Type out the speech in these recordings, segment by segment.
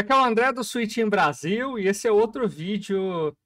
Aqui é, é o André do Switch em Brasil e esse é outro vídeo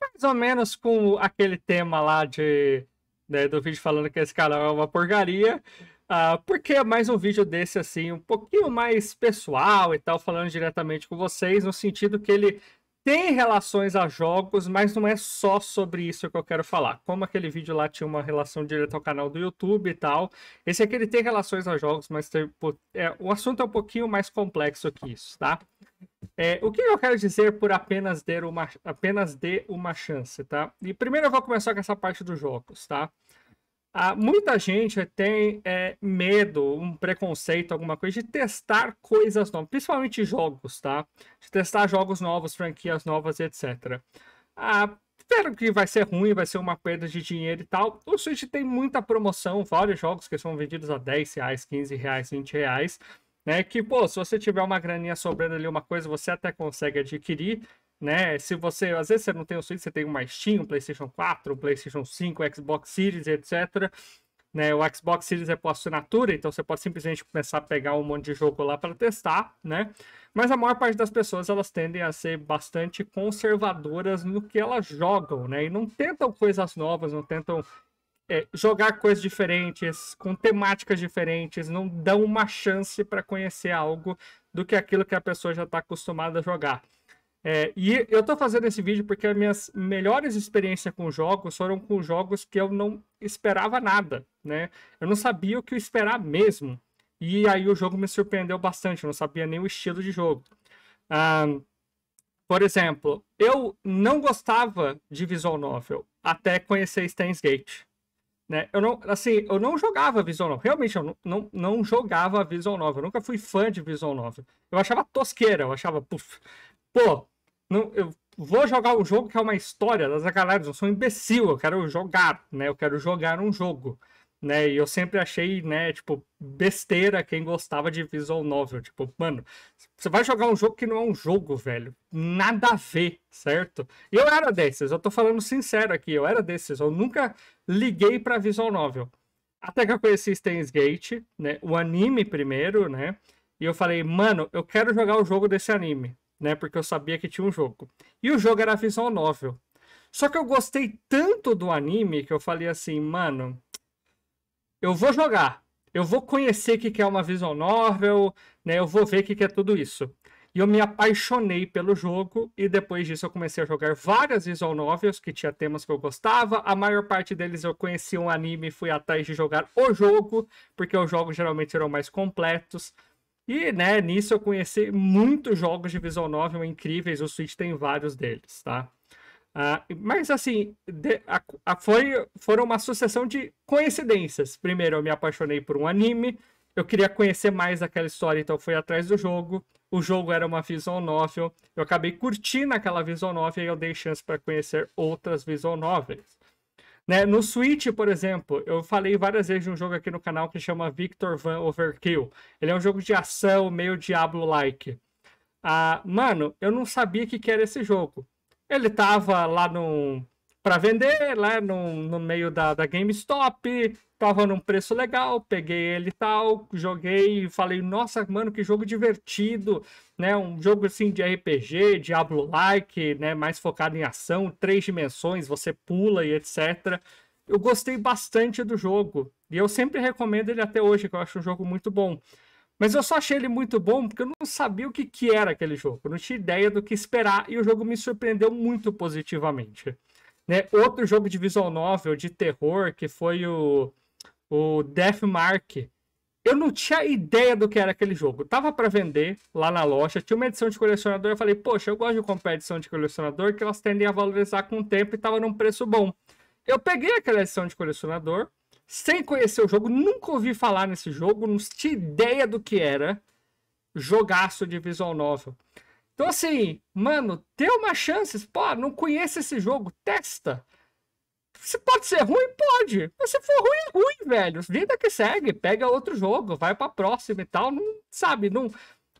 mais ou menos com aquele tema lá de né, do vídeo falando que esse canal é uma porcaria. Uh, porque é mais um vídeo desse assim, um pouquinho mais pessoal e tal, falando diretamente com vocês, no sentido que ele tem relações a jogos, mas não é só sobre isso que eu quero falar. Como aquele vídeo lá tinha uma relação direta ao canal do YouTube e tal, esse aqui ele tem relações a jogos, mas tem, é, o assunto é um pouquinho mais complexo que isso, tá? É, o que eu quero dizer por apenas dar uma, apenas dê uma chance, tá? E primeiro eu vou começar com essa parte dos jogos, tá? Ah, muita gente tem é, medo, um preconceito, alguma coisa, de testar coisas novas, principalmente jogos, tá? De testar jogos novos, franquias novas, etc. Ah, Espero que vai ser ruim, vai ser uma perda de dinheiro e tal. O Switch tem muita promoção, vários jogos que são vendidos a 10 reais, 15 reais, 20 reais. Né, que, pô, se você tiver uma graninha sobrando ali, uma coisa, você até consegue adquirir né? Se você, às vezes você não tem um Switch, você tem um Steam, um PlayStation 4, um PlayStation 5, Xbox Series, etc. Né? O Xbox Series é por assinatura, então você pode simplesmente começar a pegar um monte de jogo lá para testar, né? Mas a maior parte das pessoas elas tendem a ser bastante conservadoras no que elas jogam, né? E não tentam coisas novas, não tentam é, jogar coisas diferentes, com temáticas diferentes, não dão uma chance para conhecer algo do que aquilo que a pessoa já está acostumada a jogar. É, e eu tô fazendo esse vídeo porque as minhas melhores experiências com jogos foram com jogos que eu não esperava nada, né? Eu não sabia o que esperar mesmo. E aí o jogo me surpreendeu bastante, eu não sabia nem o estilo de jogo. por exemplo, eu não gostava de visual novel até conhecer Steins Gate. Né? Eu não, assim, eu não jogava visual novel. Realmente, eu não, não, não jogava visual novel. Eu nunca fui fã de visual novel. Eu achava tosqueira, eu achava, puf, pô, não, eu vou jogar um jogo que é uma história das galera, eu sou um imbecil, eu quero jogar, né? Eu quero jogar um jogo, né? E eu sempre achei, né, tipo, besteira quem gostava de visual novel, tipo, mano, você vai jogar um jogo que não é um jogo, velho. Nada a ver, certo? Eu era desses, eu tô falando sincero aqui, eu era desses, eu nunca liguei para visual novel. Até que eu conheci Steins Gate, né? O anime primeiro, né? E eu falei, mano, eu quero jogar o jogo desse anime né? Porque eu sabia que tinha um jogo. E o jogo era visual novel. Só que eu gostei tanto do anime que eu falei assim, mano, eu vou jogar. Eu vou conhecer o que é uma visual novel, né? Eu vou ver o que é tudo isso. E eu me apaixonei pelo jogo e depois disso eu comecei a jogar várias visual novels que tinha temas que eu gostava. A maior parte deles eu conheci um anime e fui atrás de jogar o jogo, porque os jogos geralmente eram mais completos. E, né, nisso eu conheci muitos jogos de Visual Novel incríveis, o Switch tem vários deles, tá? Ah, mas, assim, de, a, a, foi, foram uma sucessão de coincidências. Primeiro, eu me apaixonei por um anime, eu queria conhecer mais aquela história, então fui atrás do jogo. O jogo era uma visual novel, eu acabei curtindo aquela visual novel e eu dei chance para conhecer outras visual novels. Né? No Switch, por exemplo, eu falei várias vezes de um jogo aqui no canal que chama Victor Van Overkill. Ele é um jogo de ação meio Diablo-like. Ah, mano, eu não sabia que, que era esse jogo. Ele tava lá num, para vender lá né, no, no meio da, da GameStop. Tava num preço legal, peguei ele e tal, joguei e falei, nossa, mano, que jogo divertido, né? Um jogo assim de RPG, Diablo-like, né? Mais focado em ação, três dimensões, você pula e etc. Eu gostei bastante do jogo. E eu sempre recomendo ele até hoje, que eu acho um jogo muito bom. Mas eu só achei ele muito bom porque eu não sabia o que, que era aquele jogo. Eu não tinha ideia do que esperar e o jogo me surpreendeu muito positivamente. Né? Outro jogo de visual novel, de terror, que foi o, o Deathmark. Eu não tinha ideia do que era aquele jogo. Tava para vender lá na loja, tinha uma edição de colecionador. Eu falei, poxa, eu gosto de comprar edição de colecionador, que elas tendem a valorizar com o tempo e tava num preço bom. Eu peguei aquela edição de colecionador, sem conhecer o jogo, nunca ouvi falar nesse jogo, não tinha ideia do que era. Jogaço de visual novel. Então, assim, mano, tem uma chance. Pô, não conheço esse jogo, testa. Se pode ser ruim, pode. Mas se for ruim, é ruim, velho. Vida que segue, pega outro jogo, vai pra próxima e tal. Não, sabe, não,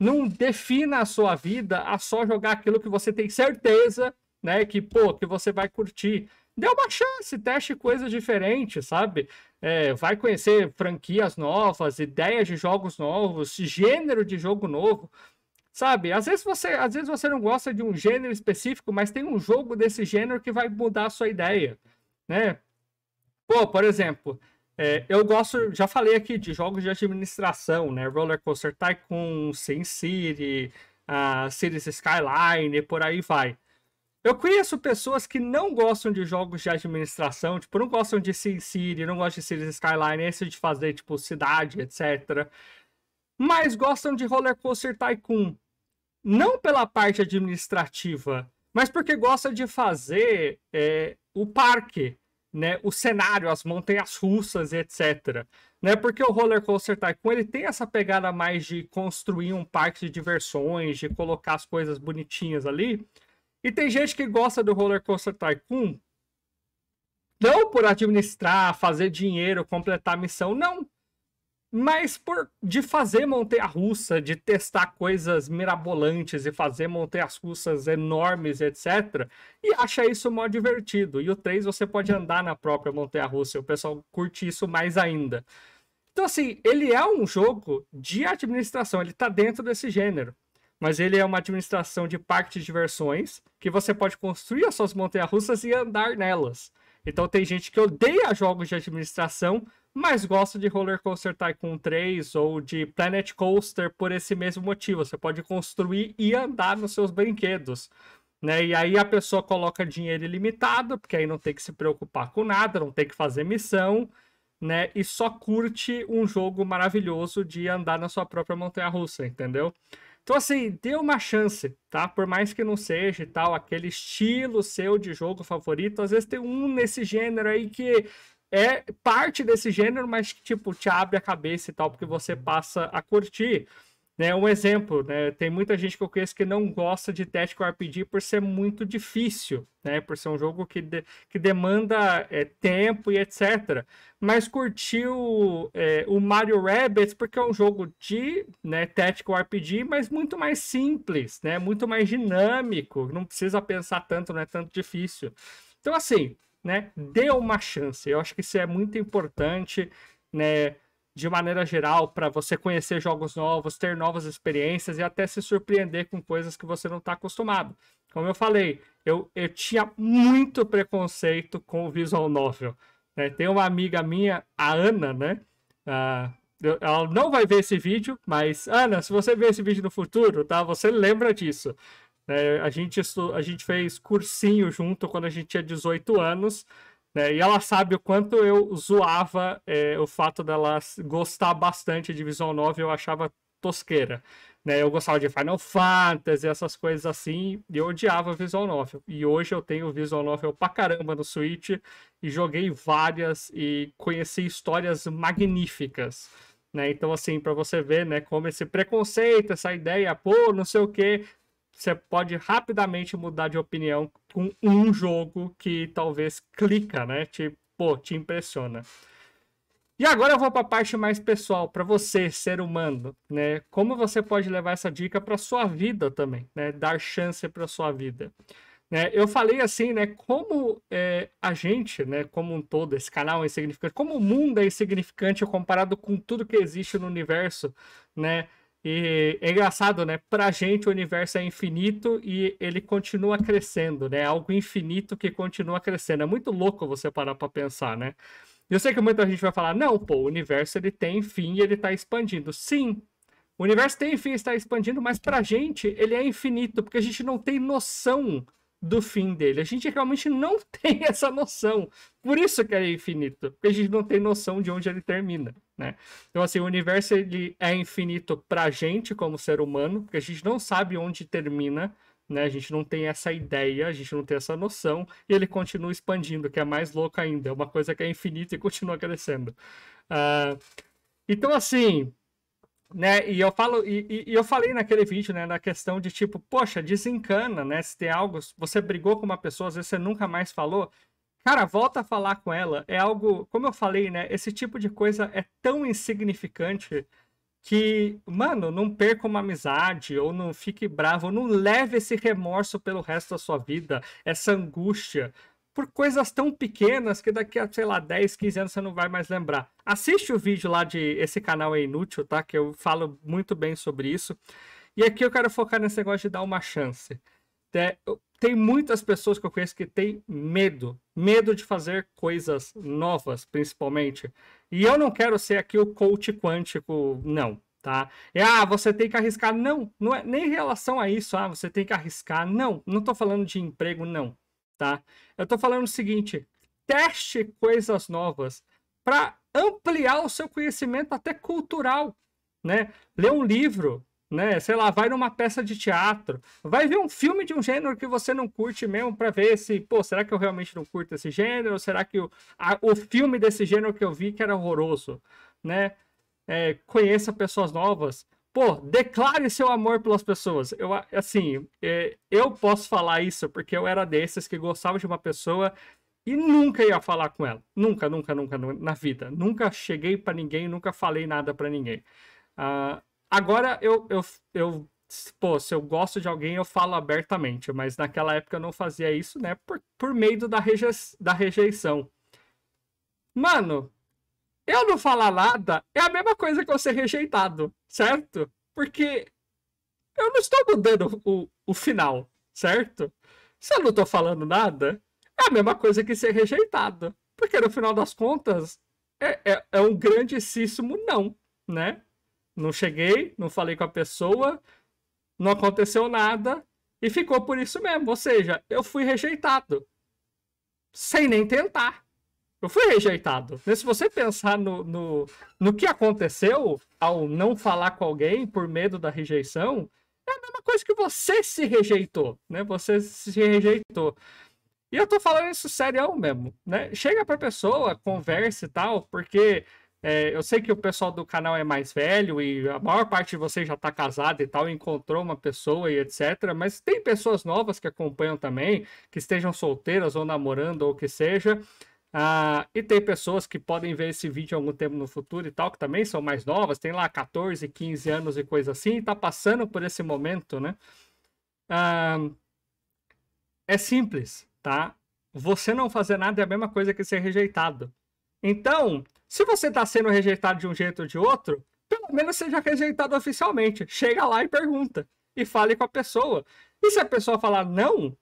não defina a sua vida a só jogar aquilo que você tem certeza, né? Que, pô, que você vai curtir. Dê uma chance, teste coisas diferentes, sabe? É, vai conhecer franquias novas, ideias de jogos novos, gênero de jogo novo. Sabe? Às vezes você, às vezes você não gosta de um gênero específico, mas tem um jogo desse gênero que vai mudar a sua ideia, né? Pô, por exemplo, é, eu gosto, já falei aqui de jogos de administração, né? Roller Coaster Tycoon, Sin City, uh, Cities Skyline, por aí vai. Eu conheço pessoas que não gostam de jogos de administração, tipo, não gostam de City não gostam de Cities Skyline, esse de fazer, tipo, cidade, etc mas gostam de Roller Coaster Tycoon. Não pela parte administrativa, mas porque gosta de fazer é, o parque, né, o cenário, as montanhas russas, etc. Né, porque o Roller Coaster Tycoon ele tem essa pegada mais de construir um parque de diversões, de colocar as coisas bonitinhas ali. E tem gente que gosta do Roller Coaster Tycoon não por administrar, fazer dinheiro, completar a missão, não mas por de fazer montanha russa, de testar coisas mirabolantes e fazer montanhas russas enormes, etc. E acha isso mó divertido. E o 3 você pode andar na própria montanha russa, e o pessoal curte isso mais ainda. Então, assim, ele é um jogo de administração, ele está dentro desse gênero. Mas ele é uma administração de parques de diversões que você pode construir as suas montanhas russas e andar nelas. Então tem gente que odeia jogos de administração mas gosta de Roller Coaster Tycoon 3 ou de Planet Coaster por esse mesmo motivo. Você pode construir e andar nos seus brinquedos. Né? E aí a pessoa coloca dinheiro ilimitado, porque aí não tem que se preocupar com nada, não tem que fazer missão, né? E só curte um jogo maravilhoso de andar na sua própria montanha-russa, entendeu? Então, assim, dê uma chance, tá? Por mais que não seja tal, aquele estilo seu de jogo favorito, às vezes tem um nesse gênero aí que é parte desse gênero, mas que, tipo, te abre a cabeça e tal, porque você passa a curtir. Né, um exemplo, né, tem muita gente que eu conheço que não gosta de Tactical RPG por ser muito difícil, né, por ser um jogo que, de, que demanda é, tempo e etc. Mas curtiu é, o Mario Rabbits porque é um jogo de né, Tactical RPG, mas muito mais simples, né, muito mais dinâmico, não precisa pensar tanto, não é tanto difícil. Então, assim, né? Dê uma chance. Eu acho que isso é muito importante, né? De maneira geral, para você conhecer jogos novos, ter novas experiências e até se surpreender com coisas que você não está acostumado. Como eu falei, eu, eu tinha muito preconceito com o Visual Novel. Né? Tem uma amiga minha, a Ana, né? Ah, ela não vai ver esse vídeo, mas Ana, se você ver esse vídeo no futuro, tá? Você lembra disso. Né? A, gente estu... a gente fez cursinho junto quando a gente tinha 18 anos. Né? E ela sabe o quanto eu zoava é, o fato dela gostar bastante de Visual 9, eu achava tosqueira. Né? Eu gostava de Final Fantasy, essas coisas assim, e eu odiava Visual Novel. E hoje eu tenho Visual Novel pra caramba no Switch, e joguei várias e conheci histórias magníficas. Né? Então, assim, para você ver, né, como esse preconceito, essa ideia, pô, não sei o que, você pode rapidamente mudar de opinião com um jogo que talvez clica, né? Tipo, pô, te impressiona. E agora eu vou para a parte mais pessoal, para você, ser humano, né? Como você pode levar essa dica para sua vida também, né? Dar chance para sua vida. Né? Eu falei assim, né? Como é, a gente, né? Como um todo, esse canal é insignificante, como o mundo é insignificante comparado com tudo que existe no universo, né? E é engraçado, né? Pra gente o universo é infinito e ele continua crescendo, né? Algo infinito que continua crescendo. É muito louco você parar pra pensar, né? Eu sei que muita gente vai falar, não, pô, o universo ele tem fim e ele tá expandindo. Sim, o universo tem fim e está expandindo, mas pra gente ele é infinito, porque a gente não tem noção do fim dele. A gente realmente não tem essa noção. Por isso que é infinito, porque a gente não tem noção de onde ele termina, né? Então assim, o universo ele é infinito pra gente como ser humano, porque a gente não sabe onde termina, né? A gente não tem essa ideia, a gente não tem essa noção, e ele continua expandindo, que é mais louco ainda, é uma coisa que é infinita e continua crescendo. Uh... Então assim, né? E eu falo, e, e, eu falei naquele vídeo, né, na questão de tipo, poxa, desencana, né? Se tem algo, você brigou com uma pessoa, às vezes você nunca mais falou. Cara, volta a falar com ela. É algo, como eu falei, né? Esse tipo de coisa é tão insignificante que, mano, não perca uma amizade, ou não fique bravo, ou não leve esse remorso pelo resto da sua vida, essa angústia por coisas tão pequenas que daqui a, sei lá, 10, 15 anos você não vai mais lembrar. Assiste o vídeo lá de esse canal é inútil, tá? Que eu falo muito bem sobre isso. E aqui eu quero focar nesse negócio de dar uma chance. É, tem muitas pessoas que eu conheço que têm medo, medo de fazer coisas novas, principalmente. E eu não quero ser aqui o coach quântico, não tá? É, ah, você tem que arriscar. Não, não é nem em relação a isso. Ah, você tem que arriscar. Não, não estou falando de emprego, não tá? Eu estou falando o seguinte, teste coisas novas para ampliar o seu conhecimento até cultural, né? ler um livro, né? Sei lá, vai numa peça de teatro, vai ver um filme de um gênero que você não curte mesmo para ver se, pô, será que eu realmente não curto esse gênero? Ou será que o, a, o filme desse gênero que eu vi que era horroroso, né? É, conheça pessoas novas, Pô, declare seu amor pelas pessoas. Eu, assim, é, eu posso falar isso porque eu era desses que gostava de uma pessoa e nunca ia falar com ela. Nunca, nunca, nunca, na vida. Nunca cheguei para ninguém, nunca falei nada para ninguém. Uh, agora eu, eu, eu pô, se eu gosto de alguém, eu falo abertamente, mas naquela época eu não fazia isso, né? Por, por meio da, reje da rejeição. Mano, eu não falar nada é a mesma coisa que eu ser rejeitado, certo? Porque eu não estou mudando o, o final, certo? Se eu não estou falando nada, é a mesma coisa que ser rejeitado. Porque no final das contas, é, é, é um grandíssimo não, né? Não cheguei, não falei com a pessoa, não aconteceu nada e ficou por isso mesmo. Ou seja, eu fui rejeitado. Sem nem tentar. Eu fui rejeitado. Né, se você pensar no, no, no que aconteceu ao não falar com alguém por medo da rejeição, é a mesma coisa que você se rejeitou, né? Você se rejeitou. E eu tô falando isso sério mesmo, né? Chega pra pessoa, converse e tal, porque é, eu sei que o pessoal do canal é mais velho e a maior parte de vocês já está casada e tal, encontrou uma pessoa e etc. Mas tem pessoas novas que acompanham também, que estejam solteiras ou namorando ou o que seja. Ah, e tem pessoas que podem ver esse vídeo algum tempo no futuro e tal, que também são mais novas, tem lá 14, 15 anos e coisa assim, e tá passando por esse momento, né? Ah, é simples, tá? Você não fazer nada é a mesma coisa que ser rejeitado. Então, se você está sendo rejeitado de um jeito ou de outro, pelo menos seja rejeitado oficialmente. Chega lá e pergunta. E fale com a pessoa. E se a pessoa falar não,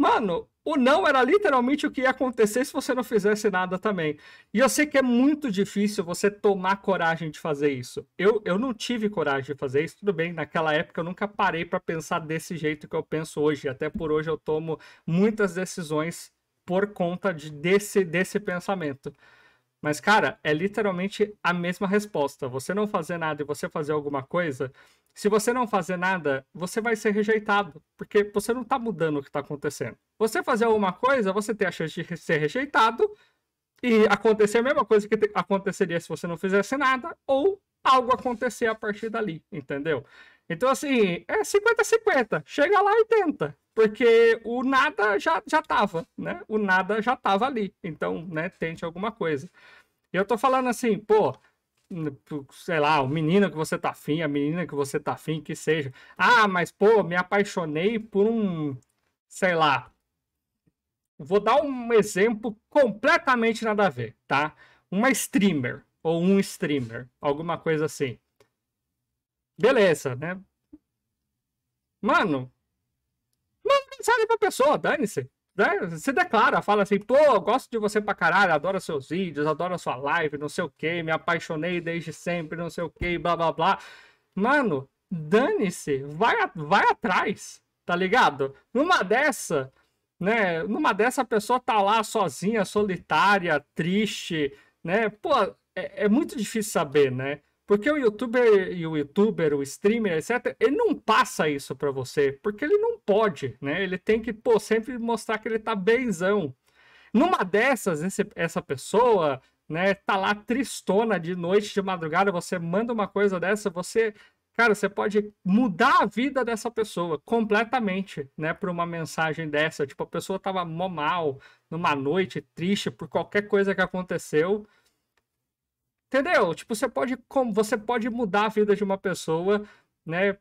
Mano, o não era literalmente o que ia acontecer se você não fizesse nada também. E eu sei que é muito difícil você tomar coragem de fazer isso. Eu, eu não tive coragem de fazer isso, tudo bem, naquela época eu nunca parei para pensar desse jeito que eu penso hoje. Até por hoje eu tomo muitas decisões por conta de, desse, desse pensamento. Mas, cara, é literalmente a mesma resposta. Você não fazer nada e você fazer alguma coisa. Se você não fazer nada, você vai ser rejeitado, porque você não tá mudando o que tá acontecendo. Você fazer alguma coisa, você tem a chance de ser rejeitado e acontecer a mesma coisa que aconteceria se você não fizesse nada, ou algo acontecer a partir dali, entendeu? Então, assim, é 50-50. Chega lá e tenta porque o nada já, já tava, né? O nada já tava ali. Então, né, tente alguma coisa. E eu tô falando assim, pô, sei lá, o menino que você tá afim, a menina que você tá afim, que seja. Ah, mas pô, me apaixonei por um, sei lá. Vou dar um exemplo completamente nada a ver, tá? Uma streamer ou um streamer, alguma coisa assim. Beleza, né? Mano, sabe pra pessoa, dane-se. Né? Você declara, fala assim, pô, gosto de você pra caralho, adoro seus vídeos, adoro sua live, não sei o que, me apaixonei desde sempre, não sei o que, blá blá blá. Mano, dane-se, vai, vai atrás, tá ligado? Numa dessa, né? Numa dessa a pessoa tá lá sozinha, solitária, triste, né? Pô, é, é muito difícil saber, né? Porque o youtuber e o youtuber, o streamer, etc, ele não passa isso para você, porque ele não pode, né? Ele tem que, pô, sempre mostrar que ele tá benzão. Numa dessas, esse, essa pessoa, né, tá lá tristona de noite, de madrugada, você manda uma coisa dessa, você, cara, você pode mudar a vida dessa pessoa completamente, né, por uma mensagem dessa. Tipo, a pessoa tava mó mal, numa noite triste por qualquer coisa que aconteceu, Entendeu? Tipo, você pode, como, você pode mudar a vida de uma pessoa, né?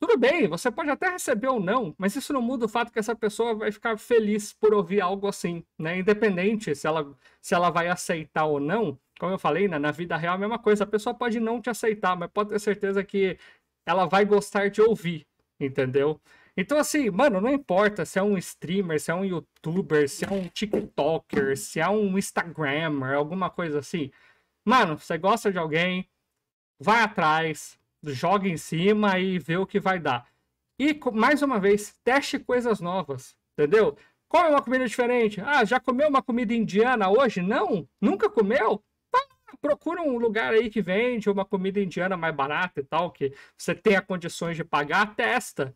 Tudo bem, você pode até receber ou não, mas isso não muda o fato que essa pessoa vai ficar feliz por ouvir algo assim, né? Independente se ela, se ela vai aceitar ou não. Como eu falei, né? na vida real é a mesma coisa. A pessoa pode não te aceitar, mas pode ter certeza que ela vai gostar de ouvir, entendeu? Então, assim, mano, não importa se é um streamer, se é um youtuber, se é um TikToker, se é um Instagrammer, alguma coisa assim. Mano, você gosta de alguém, vai atrás, joga em cima e vê o que vai dar. E, mais uma vez, teste coisas novas, entendeu? Come uma comida diferente. Ah, já comeu uma comida indiana hoje? Não? Nunca comeu? procura um lugar aí que vende uma comida indiana mais barata e tal, que você tenha condições de pagar, testa.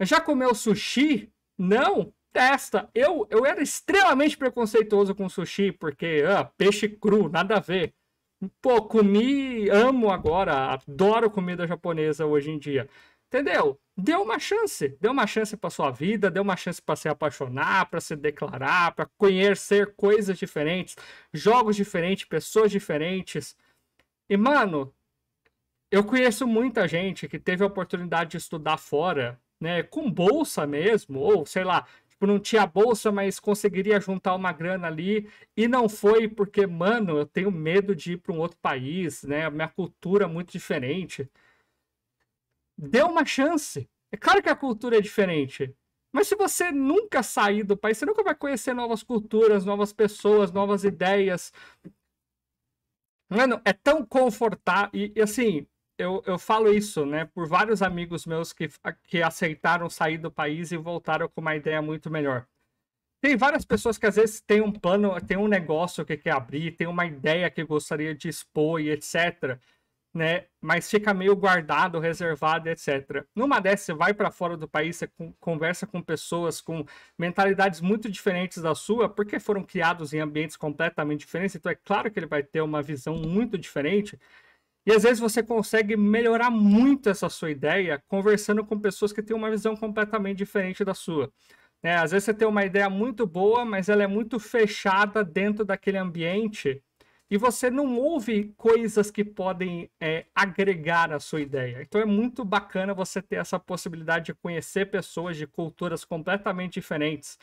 Já comeu sushi? Não? Testa. Eu, eu era extremamente preconceituoso com sushi, porque ah, peixe cru, nada a ver. Pô, comi, amo agora, adoro comida japonesa hoje em dia. Entendeu? Deu uma chance, deu uma chance para sua vida, deu uma chance para se apaixonar, para se declarar, para conhecer coisas diferentes, jogos diferentes, pessoas diferentes. E mano, eu conheço muita gente que teve a oportunidade de estudar fora, né, com bolsa mesmo, ou sei lá, Tipo, não tinha bolsa, mas conseguiria juntar uma grana ali e não foi porque, mano, eu tenho medo de ir para um outro país, né? Minha cultura é muito diferente. Deu uma chance. É claro que a cultura é diferente, mas se você nunca sair do país, você nunca vai conhecer novas culturas, novas pessoas, novas ideias. Mano, é tão confortável. E, assim, eu, eu falo isso, né, por vários amigos meus que, que aceitaram sair do país e voltaram com uma ideia muito melhor. Tem várias pessoas que às vezes têm um plano, tem um negócio que quer abrir, tem uma ideia que gostaria de expor e etc, né, mas fica meio guardado, reservado, etc. Numa dessas, você vai para fora do país, você conversa com pessoas com mentalidades muito diferentes da sua, porque foram criados em ambientes completamente diferentes, então é claro que ele vai ter uma visão muito diferente e às vezes você consegue melhorar muito essa sua ideia conversando com pessoas que têm uma visão completamente diferente da sua. Né? Às vezes você tem uma ideia muito boa, mas ela é muito fechada dentro daquele ambiente e você não ouve coisas que podem é, agregar à sua ideia. Então é muito bacana você ter essa possibilidade de conhecer pessoas de culturas completamente diferentes.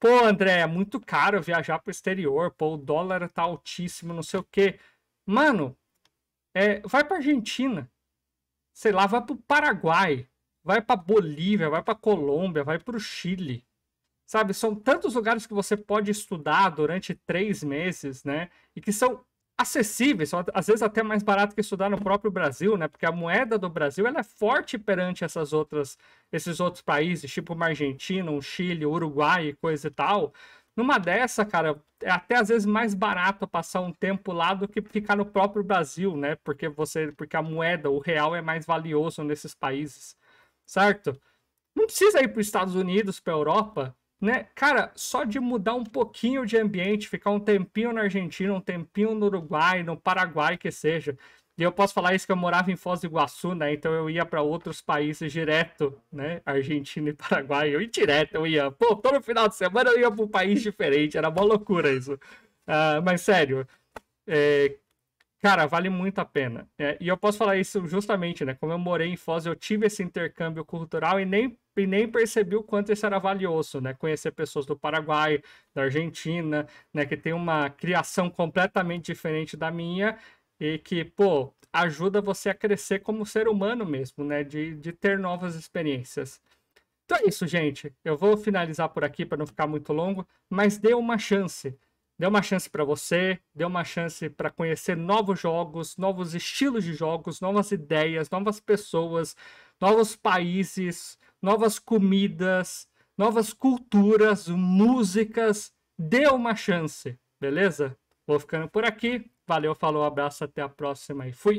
Pô, André, é muito caro viajar para o exterior, pô, o dólar tá altíssimo, não sei o quê. Mano, é, vai para Argentina, sei lá, vai para o Paraguai, vai para Bolívia, vai para Colômbia, vai para o Chile. Sabe, são tantos lugares que você pode estudar durante três meses, né? E que são acessíveis, são, às vezes até mais barato que estudar no próprio Brasil, né? Porque a moeda do Brasil ela é forte perante essas outras, esses outros países, tipo uma Argentina, um Chile, um Uruguai, coisa e tal. Numa dessa, cara, é até às vezes mais barato passar um tempo lá do que ficar no próprio Brasil, né? Porque você, porque a moeda, o real é mais valioso nesses países, certo? Não precisa ir para os Estados Unidos, para a Europa, né? Cara, só de mudar um pouquinho de ambiente, ficar um tempinho na Argentina, um tempinho no Uruguai, no Paraguai, que seja, e eu posso falar isso que eu morava em Foz do Iguaçu, né? Então eu ia para outros países direto, né? Argentina e Paraguai. Eu ia direto, eu ia. Pô, todo final de semana eu ia para um país diferente. Era uma loucura isso. Uh, mas sério, é, cara, vale muito a pena. É, e eu posso falar isso justamente, né? Como eu morei em Foz, eu tive esse intercâmbio cultural e nem, e nem percebi o quanto isso era valioso, né? Conhecer pessoas do Paraguai, da Argentina, né? Que tem uma criação completamente diferente da minha e que, pô, ajuda você a crescer como ser humano mesmo, né? De, de ter novas experiências. Então é isso, gente. Eu vou finalizar por aqui para não ficar muito longo, mas dê uma chance. Dê uma chance para você, dê uma chance para conhecer novos jogos, novos estilos de jogos, novas ideias, novas pessoas, novos países, novas comidas, novas culturas, músicas. Dê uma chance, beleza? Vou ficando por aqui. Valeu, falou, abraço, até a próxima e fui!